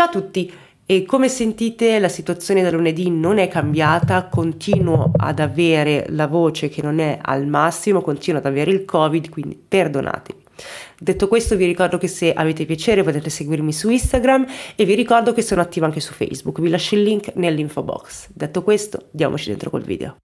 Ciao a tutti! E come sentite la situazione da lunedì non è cambiata, continuo ad avere la voce che non è al massimo, continuo ad avere il Covid, quindi perdonatemi. Detto questo vi ricordo che se avete piacere potete seguirmi su Instagram e vi ricordo che sono attiva anche su Facebook, vi lascio il link nell'info box. Detto questo, diamoci dentro col video.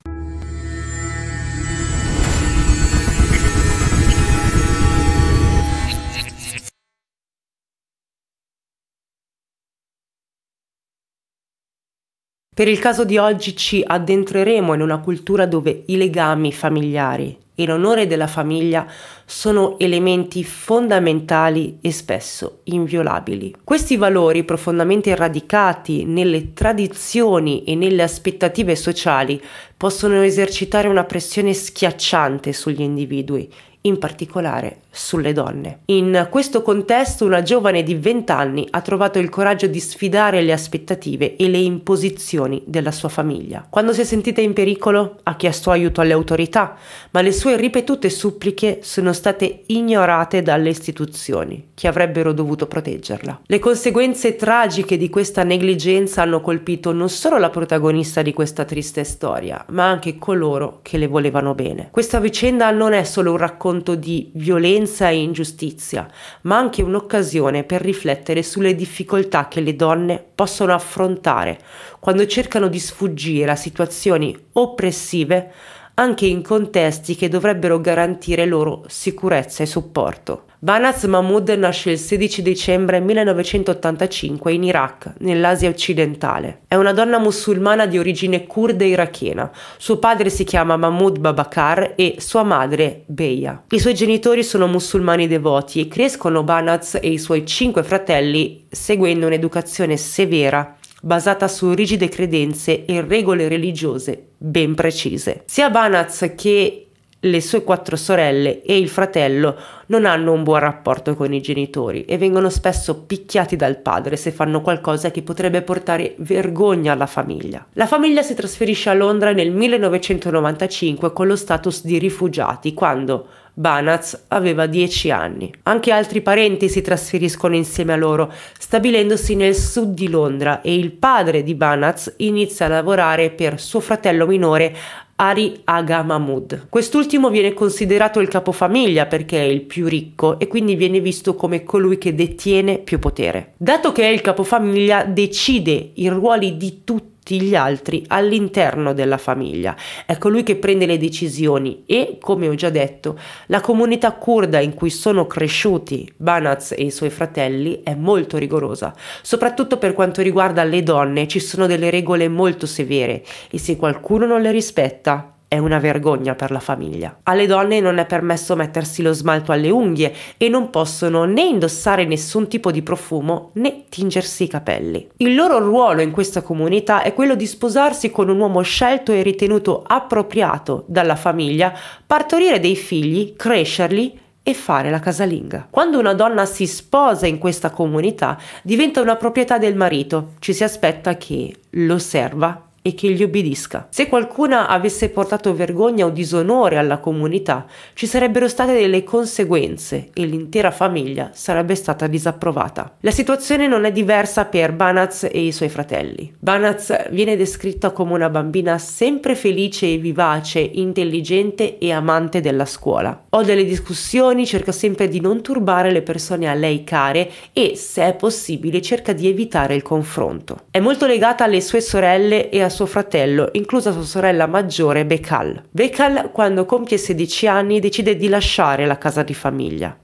Per il caso di oggi ci addentreremo in una cultura dove i legami familiari e l'onore della famiglia sono elementi fondamentali e spesso inviolabili. Questi valori profondamente radicati nelle tradizioni e nelle aspettative sociali possono esercitare una pressione schiacciante sugli individui, in particolare sulle donne. In questo contesto una giovane di 20 anni ha trovato il coraggio di sfidare le aspettative e le imposizioni della sua famiglia. Quando si è sentita in pericolo ha chiesto aiuto alle autorità, ma le sue ripetute suppliche sono state ignorate dalle istituzioni, che avrebbero dovuto proteggerla. Le conseguenze tragiche di questa negligenza hanno colpito non solo la protagonista di questa triste storia, ma anche coloro che le volevano bene. Questa vicenda non è solo un racconto di violenza, violenza e ingiustizia, ma anche un'occasione per riflettere sulle difficoltà che le donne possono affrontare quando cercano di sfuggire a situazioni oppressive anche in contesti che dovrebbero garantire loro sicurezza e supporto. Banaz Mahmud nasce il 16 dicembre 1985 in Iraq, nell'Asia occidentale. È una donna musulmana di origine kurda irachena. Suo padre si chiama Mahmud Babakar e sua madre Beya. I suoi genitori sono musulmani devoti e crescono Banaz e i suoi cinque fratelli seguendo un'educazione severa basata su rigide credenze e regole religiose ben precise. Sia Banaz che le sue quattro sorelle e il fratello non hanno un buon rapporto con i genitori e vengono spesso picchiati dal padre se fanno qualcosa che potrebbe portare vergogna alla famiglia. La famiglia si trasferisce a Londra nel 1995 con lo status di rifugiati quando Banaz aveva 10 anni. Anche altri parenti si trasferiscono insieme a loro, stabilendosi nel sud di Londra e il padre di Banaz inizia a lavorare per suo fratello minore Ari Aga Mahmud. Quest'ultimo viene considerato il capofamiglia perché è il più ricco e quindi viene visto come colui che detiene più potere. Dato che è il capofamiglia, decide i ruoli di tutti tutti gli altri all'interno della famiglia. È colui ecco, che prende le decisioni e, come ho già detto, la comunità kurda in cui sono cresciuti Banaz e i suoi fratelli è molto rigorosa. Soprattutto per quanto riguarda le donne ci sono delle regole molto severe e se qualcuno non le rispetta è una vergogna per la famiglia. Alle donne non è permesso mettersi lo smalto alle unghie e non possono né indossare nessun tipo di profumo né tingersi i capelli. Il loro ruolo in questa comunità è quello di sposarsi con un uomo scelto e ritenuto appropriato dalla famiglia, partorire dei figli, crescerli e fare la casalinga. Quando una donna si sposa in questa comunità diventa una proprietà del marito, ci si aspetta che lo serva e che gli obbedisca. Se qualcuna avesse portato vergogna o disonore alla comunità, ci sarebbero state delle conseguenze e l'intera famiglia sarebbe stata disapprovata. La situazione non è diversa per Banaz e i suoi fratelli. Banaz viene descritta come una bambina sempre felice e vivace, intelligente e amante della scuola. Ho delle discussioni, cerca sempre di non turbare le persone a lei care e, se è possibile, cerca di evitare il confronto. È molto legata alle sue sorelle e a suo fratello, inclusa sua sorella maggiore Bekal. Bekal, quando compie 16 anni, decide di lasciare la casa di famiglia.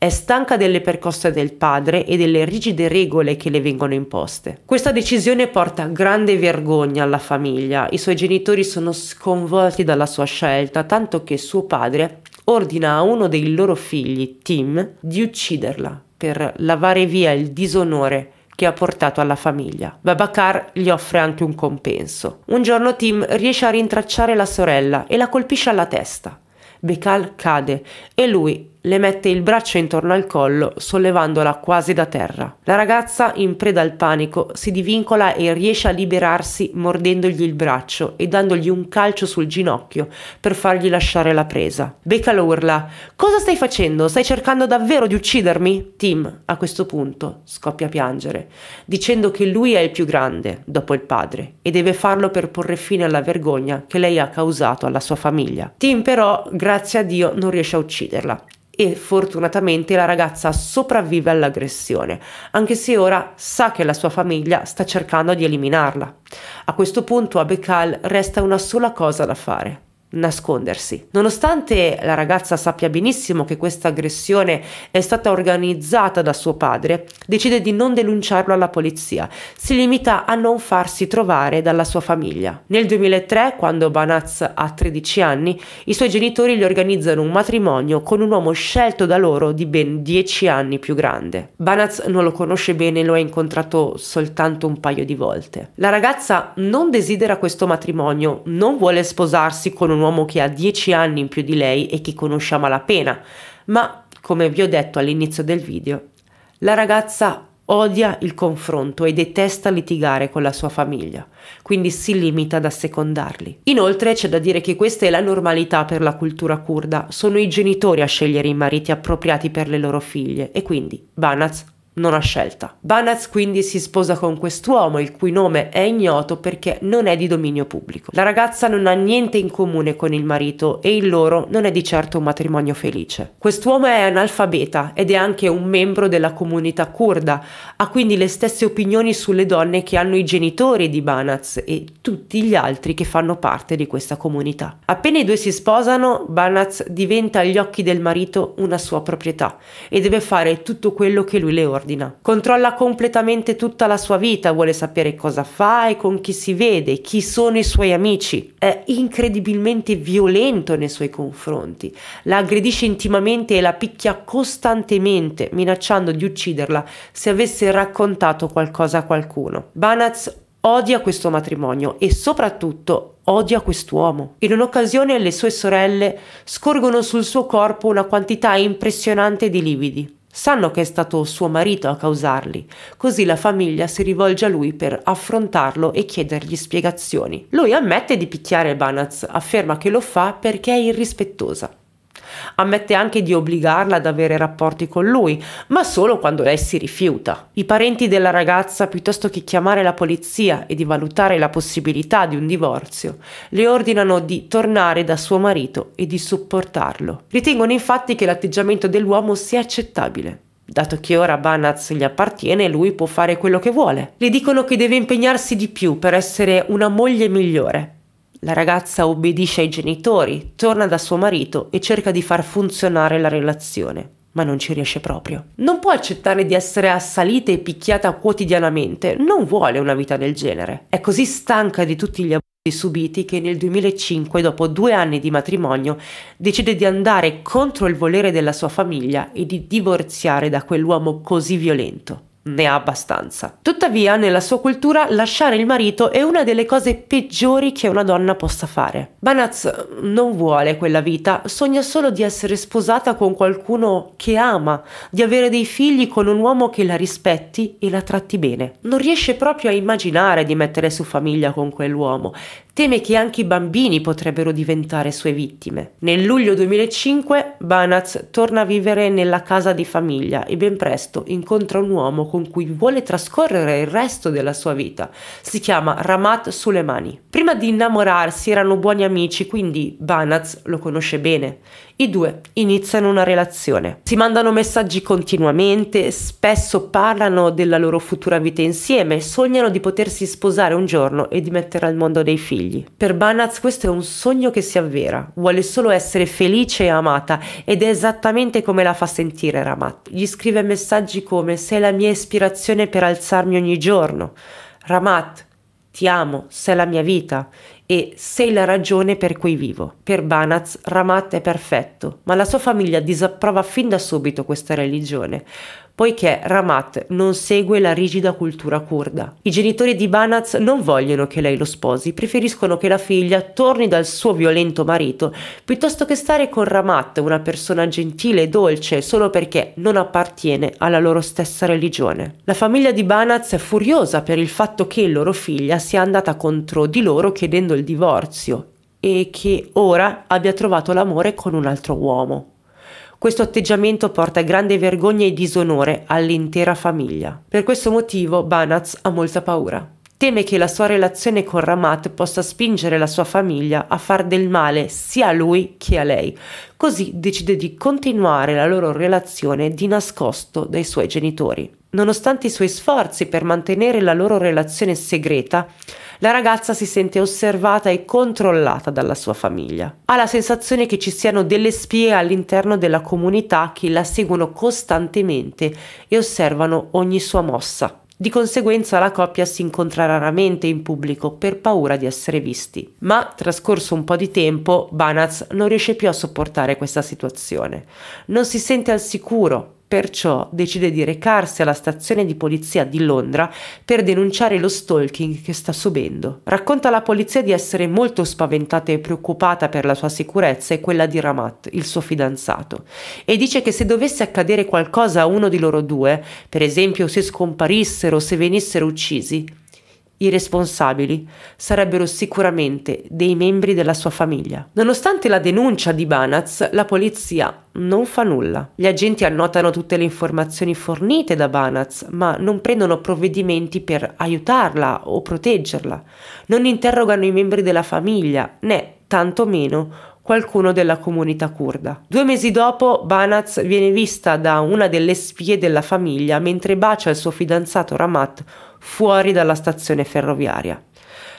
È stanca delle percosse del padre e delle rigide regole che le vengono imposte. Questa decisione porta grande vergogna alla famiglia. I suoi genitori sono sconvolti dalla sua scelta, tanto che suo padre ordina a uno dei loro figli, Tim, di ucciderla per lavare via il disonore che ha portato alla famiglia. Babacar gli offre anche un compenso. Un giorno Tim riesce a rintracciare la sorella e la colpisce alla testa. Bekal cade e lui le mette il braccio intorno al collo, sollevandola quasi da terra. La ragazza, in preda al panico, si divincola e riesce a liberarsi mordendogli il braccio e dandogli un calcio sul ginocchio per fargli lasciare la presa. Becca lo urla: Cosa stai facendo? Stai cercando davvero di uccidermi? Tim, a questo punto, scoppia a piangere, dicendo che lui è il più grande, dopo il padre, e deve farlo per porre fine alla vergogna che lei ha causato alla sua famiglia. Tim, però, grazie a Dio, non riesce a ucciderla e fortunatamente la ragazza sopravvive all'aggressione, anche se ora sa che la sua famiglia sta cercando di eliminarla. A questo punto a Bekal resta una sola cosa da fare, nascondersi. Nonostante la ragazza sappia benissimo che questa aggressione è stata organizzata da suo padre, decide di non denunciarlo alla polizia, si limita a non farsi trovare dalla sua famiglia. Nel 2003, quando Banaz ha 13 anni, i suoi genitori gli organizzano un matrimonio con un uomo scelto da loro di ben 10 anni più grande. Banaz non lo conosce bene, lo ha incontrato soltanto un paio di volte. La ragazza non desidera questo matrimonio, non vuole sposarsi con un un uomo che ha 10 anni in più di lei e che conosce a malapena, ma come vi ho detto all'inizio del video, la ragazza odia il confronto e detesta litigare con la sua famiglia, quindi si limita ad assecondarli. Inoltre c'è da dire che questa è la normalità per la cultura kurda, sono i genitori a scegliere i mariti appropriati per le loro figlie e quindi Banaz non ha scelta. Banaz quindi si sposa con quest'uomo, il cui nome è ignoto perché non è di dominio pubblico. La ragazza non ha niente in comune con il marito e il loro non è di certo un matrimonio felice. Quest'uomo è analfabeta ed è anche un membro della comunità kurda, ha quindi le stesse opinioni sulle donne che hanno i genitori di Banaz e tutti gli altri che fanno parte di questa comunità. Appena i due si sposano, Banaz diventa agli occhi del marito una sua proprietà e deve fare tutto quello che lui le ordina ordina, controlla completamente tutta la sua vita, vuole sapere cosa fa e con chi si vede, chi sono i suoi amici, è incredibilmente violento nei suoi confronti, la aggredisce intimamente e la picchia costantemente, minacciando di ucciderla se avesse raccontato qualcosa a qualcuno. Banatz odia questo matrimonio e soprattutto odia quest'uomo. In un'occasione le sue sorelle scorgono sul suo corpo una quantità impressionante di lividi. Sanno che è stato suo marito a causarli, così la famiglia si rivolge a lui per affrontarlo e chiedergli spiegazioni. Lui ammette di picchiare Banaz, afferma che lo fa perché è irrispettosa. Ammette anche di obbligarla ad avere rapporti con lui, ma solo quando lei si rifiuta. I parenti della ragazza, piuttosto che chiamare la polizia e di valutare la possibilità di un divorzio, le ordinano di tornare da suo marito e di supportarlo. Ritengono infatti che l'atteggiamento dell'uomo sia accettabile. Dato che ora Banaz gli appartiene, lui può fare quello che vuole. Le dicono che deve impegnarsi di più per essere una moglie migliore, la ragazza obbedisce ai genitori, torna da suo marito e cerca di far funzionare la relazione ma non ci riesce proprio. Non può accettare di essere assalita e picchiata quotidianamente, non vuole una vita del genere. È così stanca di tutti gli abusi subiti che nel 2005, dopo due anni di matrimonio, decide di andare contro il volere della sua famiglia e di divorziare da quell'uomo così violento ne ha abbastanza. Tuttavia, nella sua cultura, lasciare il marito è una delle cose peggiori che una donna possa fare. Banaz mm, non vuole quella vita, sogna solo di essere sposata con qualcuno che ama, di avere dei figli con un uomo che la rispetti e la tratti bene. Non riesce proprio a immaginare di mettere su famiglia con quell'uomo, teme che anche i bambini potrebbero diventare sue vittime. Nel luglio 2005 Banaz torna a vivere nella casa di famiglia e ben presto incontra un uomo con cui vuole trascorrere il resto della sua vita. Si chiama Ramat Soleimani. Prima di innamorarsi erano buoni amici, quindi Banaz lo conosce bene. I due iniziano una relazione, si mandano messaggi continuamente, spesso parlano della loro futura vita insieme, sognano di potersi sposare un giorno e di mettere al mondo dei figli. Per Banaz questo è un sogno che si avvera, vuole solo essere felice e amata ed è esattamente come la fa sentire Ramat. Gli scrive messaggi come sei la mia ispirazione per alzarmi ogni giorno. Ramat, ti amo, sei la mia vita e sei la ragione per cui vivo. Per Banaz Ramat è perfetto, ma la sua famiglia disapprova fin da subito questa religione poiché Ramat non segue la rigida cultura kurda. I genitori di Banaz non vogliono che lei lo sposi, preferiscono che la figlia torni dal suo violento marito piuttosto che stare con Ramat, una persona gentile e dolce, solo perché non appartiene alla loro stessa religione. La famiglia di Banaz è furiosa per il fatto che loro figlia sia andata contro di loro chiedendo il divorzio e che ora abbia trovato l'amore con un altro uomo. Questo atteggiamento porta grande vergogna e disonore all'intera famiglia. Per questo motivo Banatz ha molta paura. Teme che la sua relazione con Ramat possa spingere la sua famiglia a far del male sia a lui che a lei, così decide di continuare la loro relazione di nascosto dai suoi genitori. Nonostante i suoi sforzi per mantenere la loro relazione segreta, la ragazza si sente osservata e controllata dalla sua famiglia. Ha la sensazione che ci siano delle spie all'interno della comunità che la seguono costantemente e osservano ogni sua mossa. Di conseguenza la coppia si incontra raramente in pubblico per paura di essere visti. Ma trascorso un po' di tempo, Banaz non riesce più a sopportare questa situazione. Non si sente al sicuro Perciò decide di recarsi alla stazione di polizia di Londra per denunciare lo stalking che sta subendo. Racconta alla polizia di essere molto spaventata e preoccupata per la sua sicurezza e quella di Ramat, il suo fidanzato, e dice che se dovesse accadere qualcosa a uno di loro due, per esempio se scomparissero o se venissero uccisi, i responsabili sarebbero sicuramente dei membri della sua famiglia. Nonostante la denuncia di Banaz, la polizia non fa nulla. Gli agenti annotano tutte le informazioni fornite da Banaz, ma non prendono provvedimenti per aiutarla o proteggerla. Non interrogano i membri della famiglia, né tantomeno qualcuno della comunità kurda. Due mesi dopo Banaz viene vista da una delle spie della famiglia mentre bacia il suo fidanzato Ramat fuori dalla stazione ferroviaria.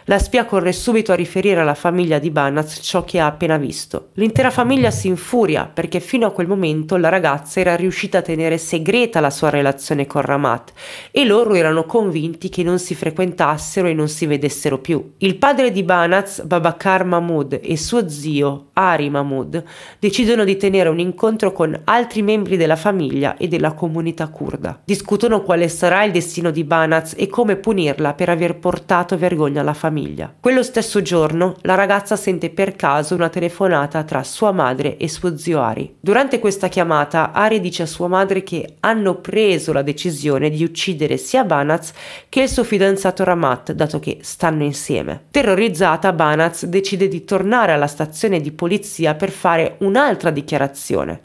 La spia corre subito a riferire alla famiglia di Banaz ciò che ha appena visto. L'intera famiglia si infuria perché fino a quel momento la ragazza era riuscita a tenere segreta la sua relazione con Ramat e loro erano convinti che non si frequentassero e non si vedessero più. Il padre di Banaz, Babakar Mahmud, e suo zio, Ari Mahmud, decidono di tenere un incontro con altri membri della famiglia e della comunità kurda. Discutono quale sarà il destino di Banaz e come punirla per aver portato vergogna alla famiglia famiglia. Quello stesso giorno la ragazza sente per caso una telefonata tra sua madre e suo zio Ari. Durante questa chiamata Ari dice a sua madre che hanno preso la decisione di uccidere sia Banaz che il suo fidanzato Ramat, dato che stanno insieme. Terrorizzata, Banaz decide di tornare alla stazione di polizia per fare un'altra dichiarazione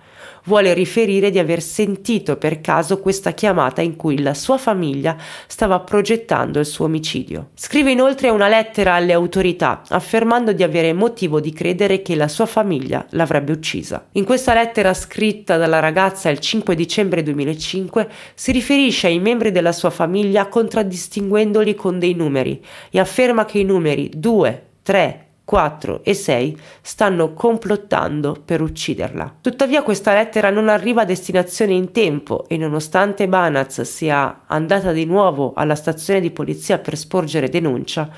vuole riferire di aver sentito per caso questa chiamata in cui la sua famiglia stava progettando il suo omicidio. Scrive inoltre una lettera alle autorità affermando di avere motivo di credere che la sua famiglia l'avrebbe uccisa. In questa lettera scritta dalla ragazza il 5 dicembre 2005 si riferisce ai membri della sua famiglia contraddistinguendoli con dei numeri e afferma che i numeri 2, 3, 4 e 6 stanno complottando per ucciderla. Tuttavia questa lettera non arriva a destinazione in tempo e nonostante Banaz sia andata di nuovo alla stazione di polizia per sporgere denuncia,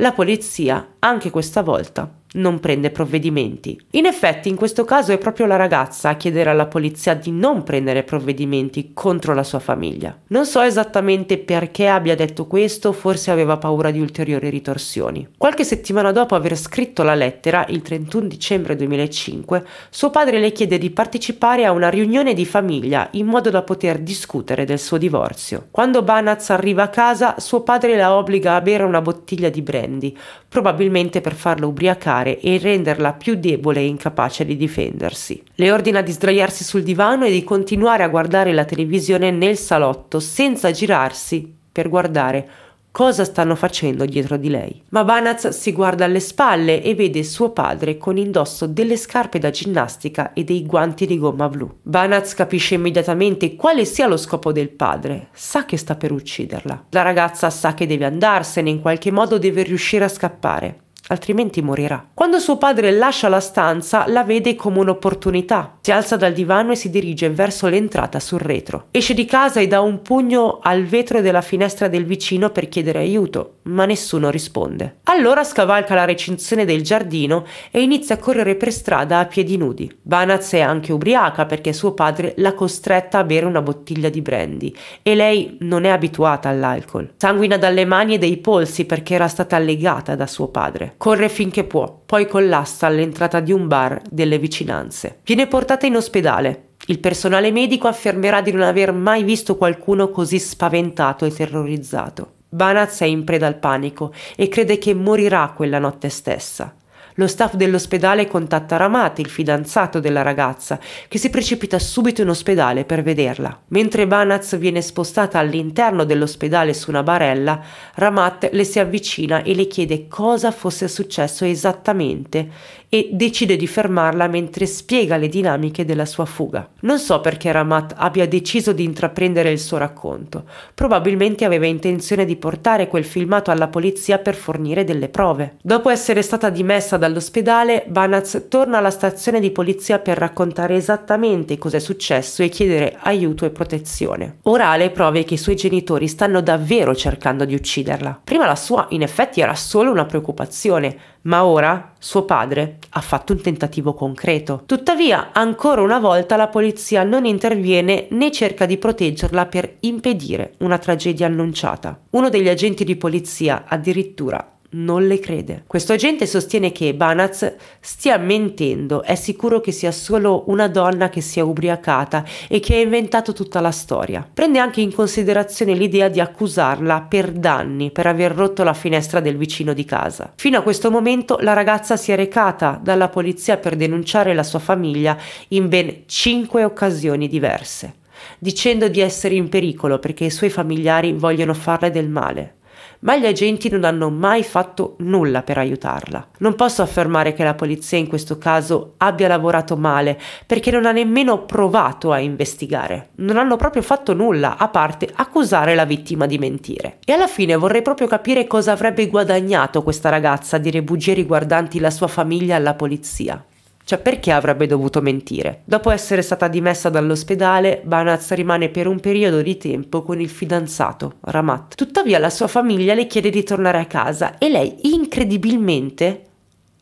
la polizia, anche questa volta, non prende provvedimenti. In effetti in questo caso è proprio la ragazza a chiedere alla polizia di non prendere provvedimenti contro la sua famiglia. Non so esattamente perché abbia detto questo, forse aveva paura di ulteriori ritorsioni. Qualche settimana dopo aver scritto la lettera, il 31 dicembre 2005, suo padre le chiede di partecipare a una riunione di famiglia in modo da poter discutere del suo divorzio. Quando Banaz arriva a casa, suo padre la obbliga a bere una bottiglia di brandy stipendi, probabilmente per farla ubriacare e renderla più debole e incapace di difendersi. Le ordina di sdraiarsi sul divano e di continuare a guardare la televisione nel salotto senza girarsi per guardare cosa stanno facendo dietro di lei. Ma Banaz si guarda alle spalle e vede suo padre con indosso delle scarpe da ginnastica e dei guanti di gomma blu. Banaz capisce immediatamente quale sia lo scopo del padre, sa che sta per ucciderla. La ragazza sa che deve andarsene, in qualche modo deve riuscire a scappare altrimenti morirà. Quando suo padre lascia la stanza, la vede come un'opportunità. Si alza dal divano e si dirige verso l'entrata sul retro. Esce di casa e dà un pugno al vetro della finestra del vicino per chiedere aiuto, ma nessuno risponde. Allora scavalca la recinzione del giardino e inizia a correre per strada a piedi nudi. Banaz è anche ubriaca perché suo padre l'ha costretta a bere una bottiglia di brandy e lei non è abituata all'alcol. Sanguina dalle mani e dei polsi perché era stata legata da suo padre corre finché può, poi collassa all'entrata di un bar delle vicinanze. Viene portata in ospedale. Il personale medico affermerà di non aver mai visto qualcuno così spaventato e terrorizzato. Banaz è in preda al panico e crede che morirà quella notte stessa. Lo staff dell'ospedale contatta Ramat, il fidanzato della ragazza, che si precipita subito in ospedale per vederla. Mentre Banaz viene spostata all'interno dell'ospedale su una barella, Ramat le si avvicina e le chiede cosa fosse successo esattamente e decide di fermarla mentre spiega le dinamiche della sua fuga. Non so perché Ramat abbia deciso di intraprendere il suo racconto, probabilmente aveva intenzione di portare quel filmato alla polizia per fornire delle prove. Dopo essere stata dimessa dall'ospedale, Banaz torna alla stazione di polizia per raccontare esattamente cosa è successo e chiedere aiuto e protezione. Ora ha le prove che i suoi genitori stanno davvero cercando di ucciderla. Prima la sua in effetti era solo una preoccupazione, ma ora suo padre ha fatto un tentativo concreto. Tuttavia, ancora una volta la polizia non interviene né cerca di proteggerla per impedire una tragedia annunciata. Uno degli agenti di polizia addirittura non le crede. Questo agente sostiene che Banaz stia mentendo, è sicuro che sia solo una donna che si è ubriacata e che ha inventato tutta la storia. Prende anche in considerazione l'idea di accusarla per danni per aver rotto la finestra del vicino di casa. Fino a questo momento la ragazza si è recata dalla polizia per denunciare la sua famiglia in ben cinque occasioni diverse dicendo di essere in pericolo perché i suoi familiari vogliono farle del male ma gli agenti non hanno mai fatto nulla per aiutarla. Non posso affermare che la polizia in questo caso abbia lavorato male, perché non ha nemmeno provato a investigare. Non hanno proprio fatto nulla, a parte accusare la vittima di mentire. E alla fine vorrei proprio capire cosa avrebbe guadagnato questa ragazza a dire bugie riguardanti la sua famiglia alla polizia. Cioè perché avrebbe dovuto mentire? Dopo essere stata dimessa dall'ospedale, Banaz rimane per un periodo di tempo con il fidanzato, Ramat. Tuttavia la sua famiglia le chiede di tornare a casa e lei incredibilmente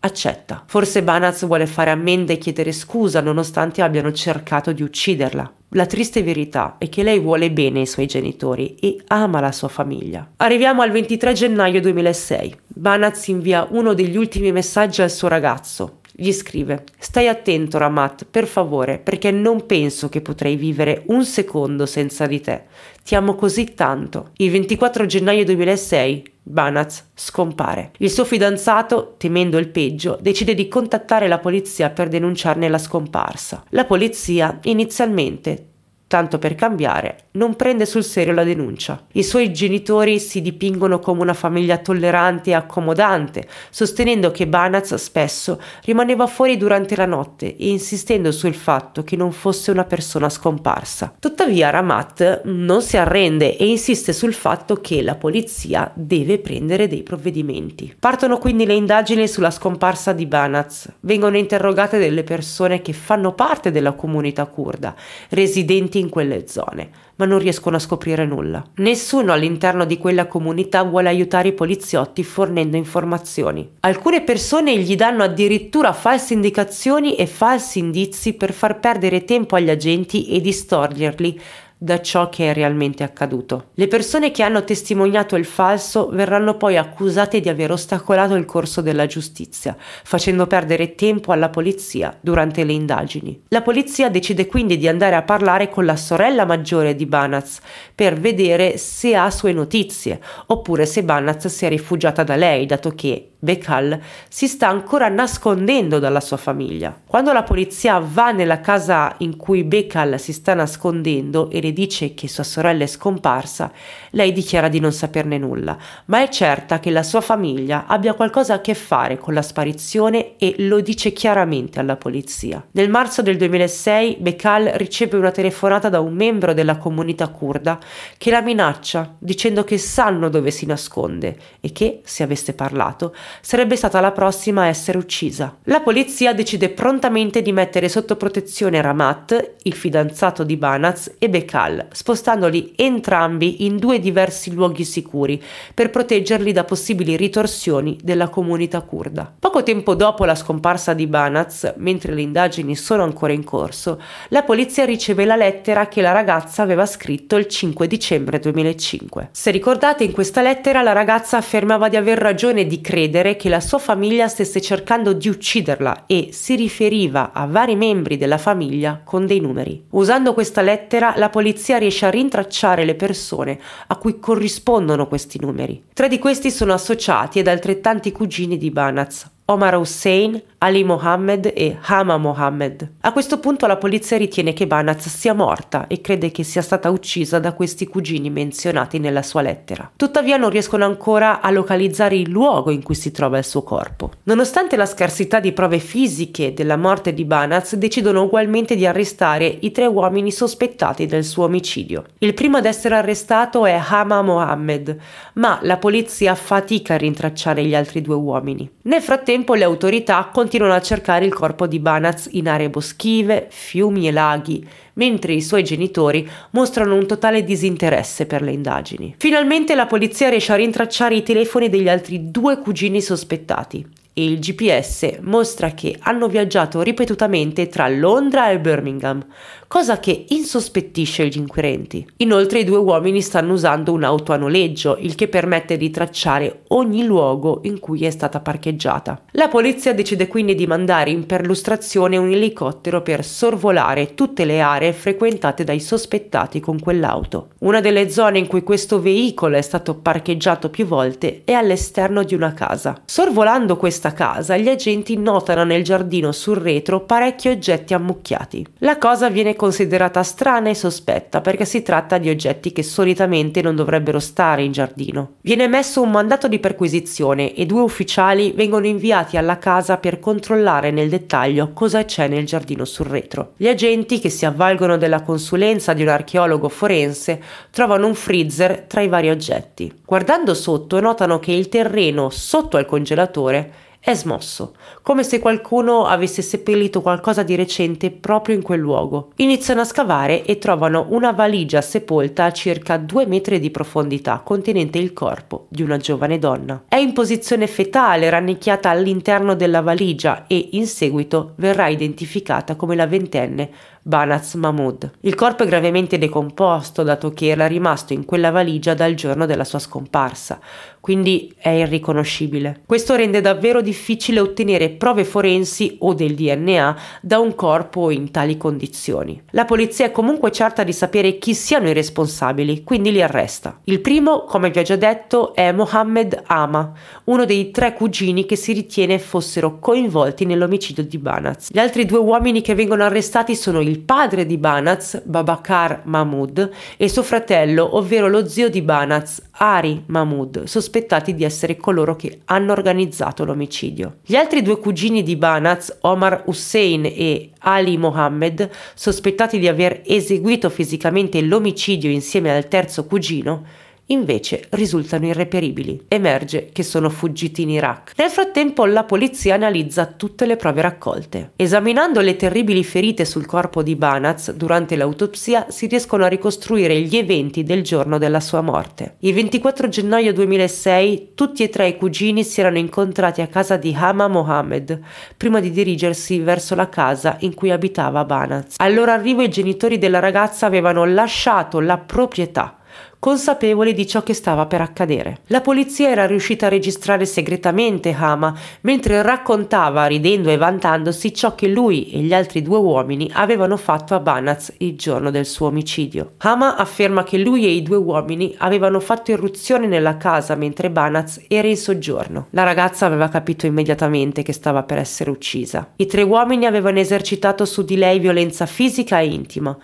accetta. Forse Banaz vuole fare ammenda e chiedere scusa nonostante abbiano cercato di ucciderla. La triste verità è che lei vuole bene ai suoi genitori e ama la sua famiglia. Arriviamo al 23 gennaio 2006. Banaz invia uno degli ultimi messaggi al suo ragazzo, gli scrive: Stai attento, Ramat, per favore, perché non penso che potrei vivere un secondo senza di te. Ti amo così tanto. Il 24 gennaio 2006 Banaz scompare. Il suo fidanzato, temendo il peggio, decide di contattare la polizia per denunciarne la scomparsa. La polizia inizialmente tanto per cambiare, non prende sul serio la denuncia. I suoi genitori si dipingono come una famiglia tollerante e accomodante, sostenendo che Banaz spesso rimaneva fuori durante la notte e insistendo sul fatto che non fosse una persona scomparsa. Tuttavia Ramat non si arrende e insiste sul fatto che la polizia deve prendere dei provvedimenti. Partono quindi le indagini sulla scomparsa di Banaz. Vengono interrogate delle persone che fanno parte della comunità kurda, residenti in in quelle zone, ma non riescono a scoprire nulla. Nessuno all'interno di quella comunità vuole aiutare i poliziotti fornendo informazioni. Alcune persone gli danno addirittura false indicazioni e falsi indizi per far perdere tempo agli agenti e distorglierli da ciò che è realmente accaduto. Le persone che hanno testimoniato il falso verranno poi accusate di aver ostacolato il corso della giustizia, facendo perdere tempo alla polizia durante le indagini. La polizia decide quindi di andare a parlare con la sorella maggiore di Banaz per vedere se ha sue notizie, oppure se Banaz si è rifugiata da lei, dato che Bekal si sta ancora nascondendo dalla sua famiglia. Quando la polizia va nella casa in cui Bekal si sta nascondendo e le dice che sua sorella è scomparsa, lei dichiara di non saperne nulla, ma è certa che la sua famiglia abbia qualcosa a che fare con la sparizione e lo dice chiaramente alla polizia. Nel marzo del 2006 Bekal riceve una telefonata da un membro della comunità kurda che la minaccia dicendo che sanno dove si nasconde e che, se avesse parlato, sarebbe stata la prossima a essere uccisa. La polizia decide prontamente di mettere sotto protezione Ramat, il fidanzato di Banaz, e Bekal, spostandoli entrambi in due diversi luoghi sicuri per proteggerli da possibili ritorsioni della comunità kurda. Poco tempo dopo la scomparsa di Banaz, mentre le indagini sono ancora in corso, la polizia riceve la lettera che la ragazza aveva scritto il 5 dicembre 2005. Se ricordate, in questa lettera la ragazza affermava di aver ragione di credere credere che la sua famiglia stesse cercando di ucciderla e si riferiva a vari membri della famiglia con dei numeri. Usando questa lettera la polizia riesce a rintracciare le persone a cui corrispondono questi numeri. Tre di questi sono associati ad altrettanti cugini di Banaz, Omar Hussein, Ali Mohammed e Hama Mohammed. A questo punto la polizia ritiene che Banaz sia morta e crede che sia stata uccisa da questi cugini menzionati nella sua lettera. Tuttavia non riescono ancora a localizzare il luogo in cui si trova il suo corpo. Nonostante la scarsità di prove fisiche della morte di Banaz, decidono ugualmente di arrestare i tre uomini sospettati del suo omicidio. Il primo ad essere arrestato è Hama Mohammed, ma la polizia fatica a rintracciare gli altri due uomini. Nel frattempo tempo le autorità continuano a cercare il corpo di Banaz in aree boschive, fiumi e laghi, mentre i suoi genitori mostrano un totale disinteresse per le indagini. Finalmente la polizia riesce a rintracciare i telefoni degli altri due cugini sospettati, e il GPS mostra che hanno viaggiato ripetutamente tra Londra e Birmingham, cosa che insospettisce gli inquirenti. Inoltre i due uomini stanno usando un'auto a noleggio, il che permette di tracciare ogni luogo in cui è stata parcheggiata. La polizia decide quindi di mandare in perlustrazione un elicottero per sorvolare tutte le aree frequentate dai sospettati con quell'auto. Una delle zone in cui questo veicolo è stato parcheggiato più volte è all'esterno di una casa. Sorvolando questa questa casa gli agenti notano nel giardino sul retro parecchi oggetti ammucchiati. La cosa viene considerata strana e sospetta perché si tratta di oggetti che solitamente non dovrebbero stare in giardino. Viene messo un mandato di perquisizione e due ufficiali vengono inviati alla casa per controllare nel dettaglio cosa c'è nel giardino sul retro. Gli agenti che si avvalgono della consulenza di un archeologo forense trovano un freezer tra i vari oggetti. Guardando sotto notano che il terreno sotto al congelatore è smosso, come se qualcuno avesse seppellito qualcosa di recente proprio in quel luogo. Iniziano a scavare e trovano una valigia sepolta a circa due metri di profondità contenente il corpo di una giovane donna. È in posizione fetale, rannicchiata all'interno della valigia e in seguito verrà identificata come la ventenne Banaz Mahmoud. Il corpo è gravemente decomposto dato che era rimasto in quella valigia dal giorno della sua scomparsa, quindi è irriconoscibile. Questo rende davvero difficile ottenere prove forensi o del DNA da un corpo in tali condizioni. La polizia è comunque certa di sapere chi siano i responsabili, quindi li arresta. Il primo, come vi ho già detto, è Mohammed Ama, uno dei tre cugini che si ritiene fossero coinvolti nell'omicidio di Banaz. Gli altri due uomini che vengono arrestati sono il il padre di Banaz, Babakar Mahmud, e suo fratello, ovvero lo zio di Banaz, Ari Mahmud, sospettati di essere coloro che hanno organizzato l'omicidio. Gli altri due cugini di Banaz, Omar Hussein e Ali Mohammed, sospettati di aver eseguito fisicamente l'omicidio insieme al terzo cugino, invece risultano irreperibili. Emerge che sono fuggiti in Iraq. Nel frattempo la polizia analizza tutte le prove raccolte. Esaminando le terribili ferite sul corpo di Banaz durante l'autopsia si riescono a ricostruire gli eventi del giorno della sua morte. Il 24 gennaio 2006 tutti e tre i cugini si erano incontrati a casa di Hama Mohammed prima di dirigersi verso la casa in cui abitava Banaz. Al loro arrivo i genitori della ragazza avevano lasciato la proprietà consapevoli di ciò che stava per accadere. La polizia era riuscita a registrare segretamente Hama mentre raccontava, ridendo e vantandosi, ciò che lui e gli altri due uomini avevano fatto a Banaz il giorno del suo omicidio. Hama afferma che lui e i due uomini avevano fatto irruzione nella casa mentre Banaz era in soggiorno. La ragazza aveva capito immediatamente che stava per essere uccisa. I tre uomini avevano esercitato su di lei violenza fisica e intima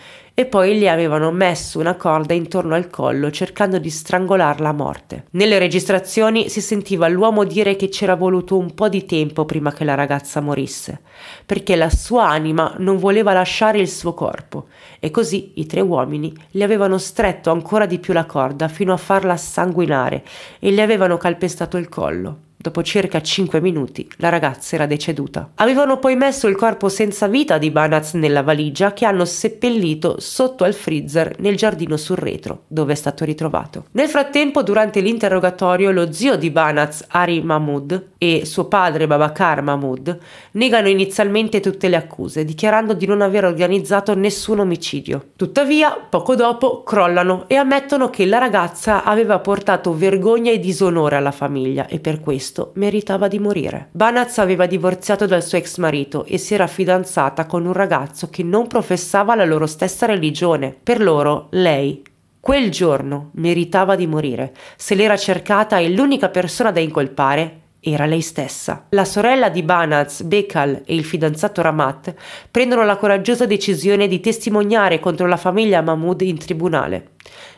e poi gli avevano messo una corda intorno al collo cercando di strangolarla a morte. Nelle registrazioni si sentiva l'uomo dire che c'era voluto un po' di tempo prima che la ragazza morisse, perché la sua anima non voleva lasciare il suo corpo e così i tre uomini le avevano stretto ancora di più la corda fino a farla sanguinare e le avevano calpestato il collo. Dopo circa 5 minuti la ragazza era deceduta. Avevano poi messo il corpo senza vita di Banaz nella valigia che hanno seppellito sotto al freezer nel giardino sul retro, dove è stato ritrovato. Nel frattempo, durante l'interrogatorio, lo zio di Banaz, Ari Mahmoud, e suo padre Babakar Mahmoud negano inizialmente tutte le accuse, dichiarando di non aver organizzato nessun omicidio. Tuttavia, poco dopo crollano e ammettono che la ragazza aveva portato vergogna e disonore alla famiglia e per questo questo meritava di morire. Banaz aveva divorziato dal suo ex marito e si era fidanzata con un ragazzo che non professava la loro stessa religione. Per loro, lei, quel giorno, meritava di morire. Se l'era cercata e l'unica persona da incolpare era lei stessa. La sorella di Banaz, Bekal e il fidanzato Ramat prendono la coraggiosa decisione di testimoniare contro la famiglia Mahmoud in tribunale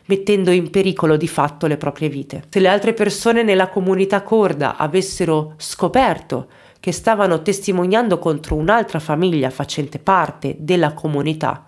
mettendo in pericolo di fatto le proprie vite. Se le altre persone nella comunità corda avessero scoperto che stavano testimoniando contro un'altra famiglia facente parte della comunità,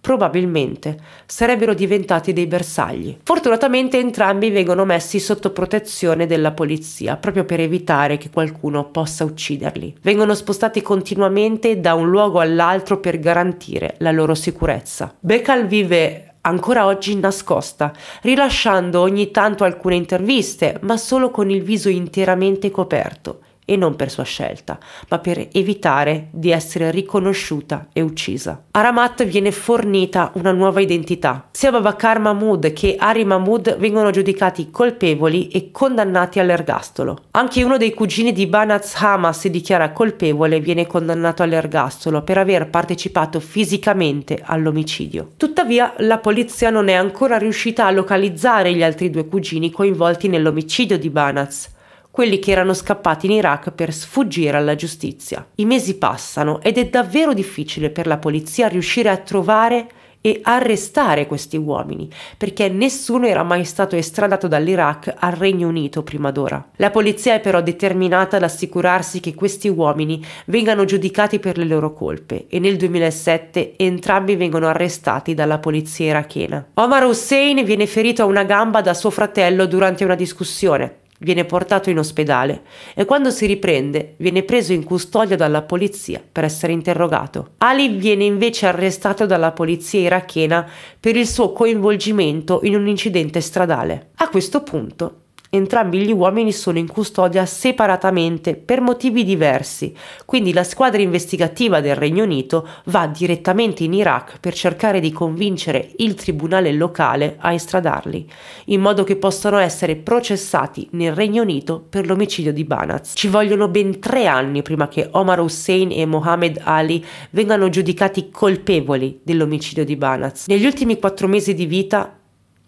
probabilmente sarebbero diventati dei bersagli. Fortunatamente entrambi vengono messi sotto protezione della polizia proprio per evitare che qualcuno possa ucciderli. Vengono spostati continuamente da un luogo all'altro per garantire la loro sicurezza. Becal vive ancora oggi nascosta, rilasciando ogni tanto alcune interviste, ma solo con il viso interamente coperto e non per sua scelta, ma per evitare di essere riconosciuta e uccisa. A Ramat viene fornita una nuova identità. Sia Babakar Mahmud che Ari Mahmud vengono giudicati colpevoli e condannati all'ergastolo. Anche uno dei cugini di Banaz Hama si dichiara colpevole e viene condannato all'ergastolo per aver partecipato fisicamente all'omicidio. Tuttavia la polizia non è ancora riuscita a localizzare gli altri due cugini coinvolti nell'omicidio di Banaz quelli che erano scappati in Iraq per sfuggire alla giustizia. I mesi passano ed è davvero difficile per la polizia riuscire a trovare e arrestare questi uomini, perché nessuno era mai stato estradato dall'Iraq al Regno Unito prima d'ora. La polizia è però determinata ad assicurarsi che questi uomini vengano giudicati per le loro colpe e nel 2007 entrambi vengono arrestati dalla polizia irachena. Omar Hussein viene ferito a una gamba da suo fratello durante una discussione Viene portato in ospedale e quando si riprende viene preso in custodia dalla polizia per essere interrogato. Ali viene invece arrestato dalla polizia irachena per il suo coinvolgimento in un incidente stradale. A questo punto Entrambi gli uomini sono in custodia separatamente per motivi diversi, quindi la squadra investigativa del Regno Unito va direttamente in Iraq per cercare di convincere il tribunale locale a estradarli, in modo che possano essere processati nel Regno Unito per l'omicidio di Banaz. Ci vogliono ben tre anni prima che Omar Hussein e Mohammed Ali vengano giudicati colpevoli dell'omicidio di Banaz. Negli ultimi quattro mesi di vita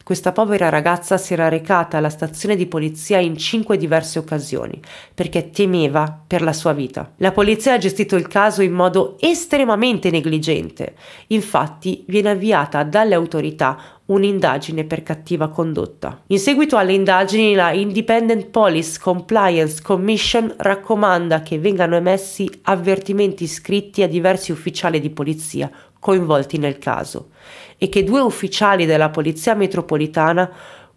questa povera ragazza si era recata alla stazione di polizia in cinque diverse occasioni perché temeva per la sua vita. La polizia ha gestito il caso in modo estremamente negligente. Infatti viene avviata dalle autorità un'indagine per cattiva condotta. In seguito alle indagini, la Independent Police Compliance Commission raccomanda che vengano emessi avvertimenti scritti a diversi ufficiali di polizia coinvolti nel caso e che due ufficiali della Polizia Metropolitana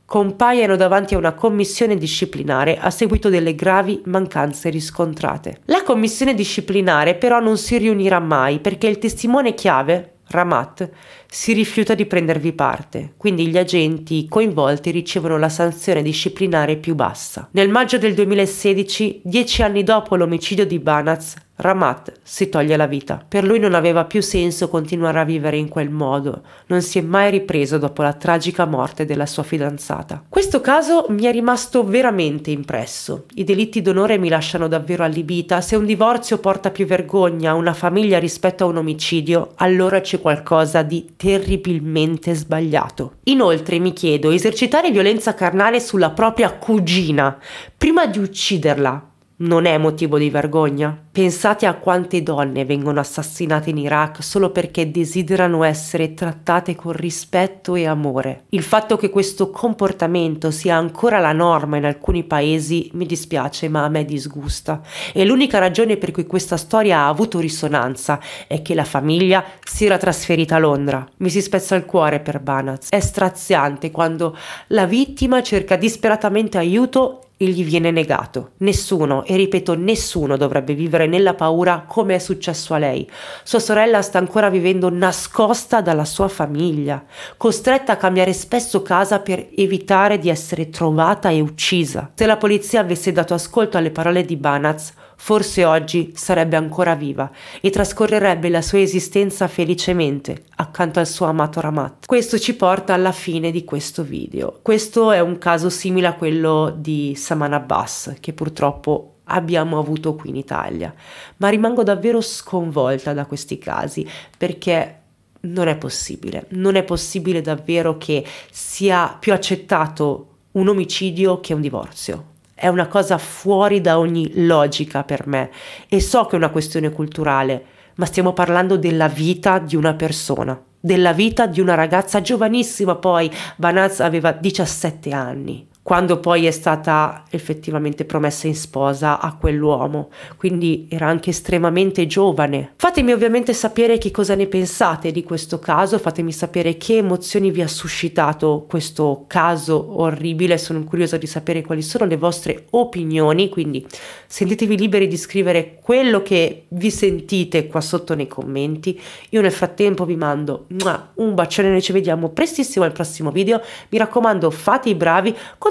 compaiono davanti a una commissione disciplinare a seguito delle gravi mancanze riscontrate. La commissione disciplinare però non si riunirà mai perché il testimone chiave, Ramat, si rifiuta di prendervi parte, quindi gli agenti coinvolti ricevono la sanzione disciplinare più bassa. Nel maggio del 2016, dieci anni dopo l'omicidio di Banaz, Ramat si toglie la vita. Per lui non aveva più senso continuare a vivere in quel modo, non si è mai ripreso dopo la tragica morte della sua fidanzata. Questo caso mi è rimasto veramente impresso. I delitti d'onore mi lasciano davvero allibita, se un divorzio porta più vergogna a una famiglia rispetto a un omicidio, allora c'è qualcosa di terribilmente sbagliato. Inoltre mi chiedo, esercitare violenza carnale sulla propria cugina prima di ucciderla non è motivo di vergogna? Pensate a quante donne vengono assassinate in Iraq solo perché desiderano essere trattate con rispetto e amore. Il fatto che questo comportamento sia ancora la norma in alcuni paesi mi dispiace ma a me disgusta e l'unica ragione per cui questa storia ha avuto risonanza è che la famiglia si era trasferita a Londra. Mi si spezza il cuore per Banaz. È straziante quando la vittima cerca disperatamente aiuto gli viene negato. Nessuno, e ripeto, nessuno dovrebbe vivere nella paura come è successo a lei. Sua sorella sta ancora vivendo nascosta dalla sua famiglia, costretta a cambiare spesso casa per evitare di essere trovata e uccisa. Se la polizia avesse dato ascolto alle parole di Banaz, forse oggi sarebbe ancora viva e trascorrerebbe la sua esistenza felicemente accanto al suo amato Ramat. Questo ci porta alla fine di questo video. Questo è un caso simile a quello di Saman Abbas, che purtroppo abbiamo avuto qui in Italia, ma rimango davvero sconvolta da questi casi perché non è possibile, non è possibile davvero che sia più accettato un omicidio che un divorzio è una cosa fuori da ogni logica per me e so che è una questione culturale, ma stiamo parlando della vita di una persona, della vita di una ragazza giovanissima poi, Banaz aveva 17 anni quando poi è stata effettivamente promessa in sposa a quell'uomo, quindi era anche estremamente giovane. Fatemi ovviamente sapere che cosa ne pensate di questo caso, fatemi sapere che emozioni vi ha suscitato questo caso orribile, sono curiosa di sapere quali sono le vostre opinioni, quindi sentitevi liberi di scrivere quello che vi sentite qua sotto nei commenti. Io nel frattempo vi mando un bacione, noi ci vediamo prestissimo al prossimo video, mi raccomando fate i bravi, con